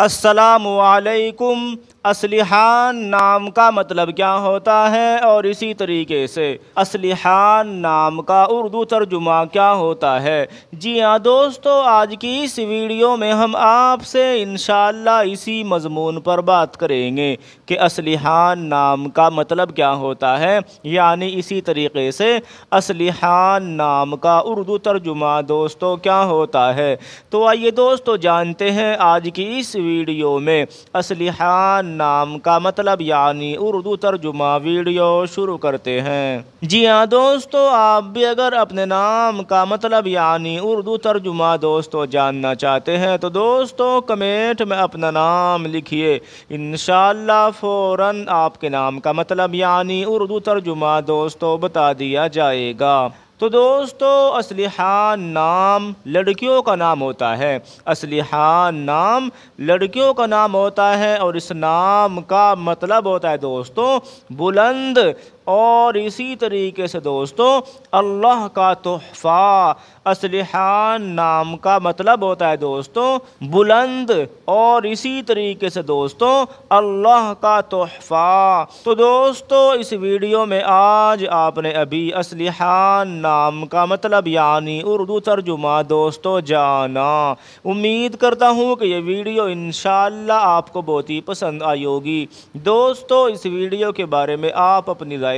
असलकुम असलिहान नाम का मतलब क्या होता है और इसी तरीके से असलिहान नाम का उर्दू तर्जुमा क्या होता है जी हाँ दोस्तों आज की इस वीडियो में हम आपसे इन इसी मजमून पर बात करेंगे कि असलिहान नाम का मतलब क्या होता है यानी इसी तरीके से असलिहान नाम का उर्दू तर्जुमा दोस्तों क्या होता है तो आइए दोस्तों जानते हैं आज की इस वीडियो में असलिहान नाम का मतलब यानी उर्दू तर्जुमा वीडियो शुरू करते हैं जी हाँ दोस्तों आप भी अगर अपने नाम का मतलब यानी उर्दू तर्जुमा दोस्तों जानना चाहते हैं तो दोस्तों कमेंट में अपना नाम लिखिए इन फ़ौर आपके नाम का मतलब यानी उर्दू तर्जुमा दोस्तों बता दिया जाएगा तो दोस्तों असलहा नाम लड़कियों का नाम होता है असलहा नाम लड़कियों का नाम होता है और इस नाम का मतलब होता है दोस्तों बुलंद और इसी तरीके से दोस्तों अल्लाह का तोहफ़ा असलहान नाम का मतलब होता है दोस्तों बुलंद और इसी तरीके से दोस्तों अल्लाह का तोहफ़ा तो दोस्तों इस वीडियो में आज आपने अभी असलहान नाम का मतलब यानी उर्दू तर्जुमा दोस्तों जाना उम्मीद करता हूँ कि ये वीडियो इन आपको बहुत ही पसंद आई होगी दोस्तों इस वीडियो के बारे में आप अपनी राय